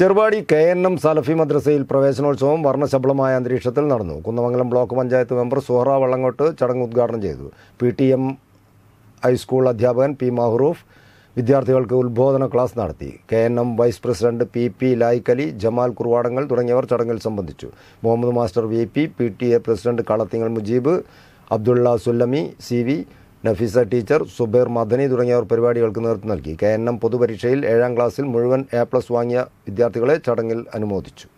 ചെറുപാടി K N M Salafi മദ്രസയിൽ പ്രവേശനോത്സവം വർണ്ണശബളമായ അന്തരീക്ഷത്തിൽ നടന്നു കുന്നമംഗലം ബ്ലോക്ക് പഞ്ചായത്ത് മെമ്പർ സുഹറ വള്ളങ്ങോട്ട് ചടങ്ങ് ഉദ്ഘാടനം ചെയ്തു പി ടി എം ഹൈസ്കൂൾ അധ്യാപകൻ പി മഹ്റൂഫ് വിദ്യാർത്ഥികൾക്ക് ഉദ്ബോധന ക്ലാസ് നടത്തി K N M vice president P P ലായ്ക്കലി ജമാൽ കുർവാടങ്ങൾ തുടങ്ങിയവർ ചടങ്ങിൽ സംബന്ധിച്ചു Muhammad master V P P T A president Kalathingal Mujeeb Abdulla Sullami C V Nafeesa teacher Zubair Madani തുടങ്ങിയവർ പരിപാടികൾക്ക് നേതൃത്വം നൽകി കെ എൻ എം പൊതുപരീക്ഷയിൽ ഏഴാം ക്ലാസ്സിൽ മുഴുവൻ എ പ്ലസ് വാങ്ങിയ വിദ്യാർത്ഥികളെ ചടങ്ങിൽ അനുമോദിച്ചു